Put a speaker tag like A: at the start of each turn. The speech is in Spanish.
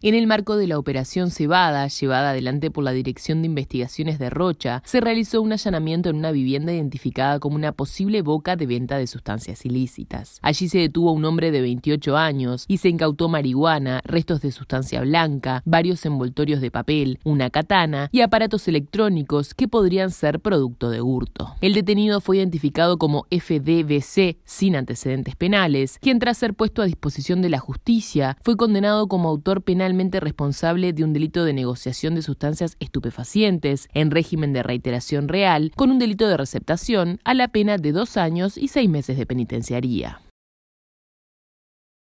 A: En el marco de la operación Cebada, llevada adelante por la Dirección de Investigaciones de Rocha, se realizó un allanamiento en una vivienda identificada como una posible boca de venta de sustancias ilícitas. Allí se detuvo a un hombre de 28 años y se incautó marihuana, restos de sustancia blanca, varios envoltorios de papel, una katana y aparatos electrónicos que podrían ser producto de hurto. El detenido fue identificado como FDBC sin antecedentes penales, quien tras ser puesto a disposición de la justicia fue condenado como autor penal responsable de un delito de negociación de sustancias estupefacientes en régimen de reiteración real con un delito de receptación a la pena de dos años y seis meses de penitenciaría.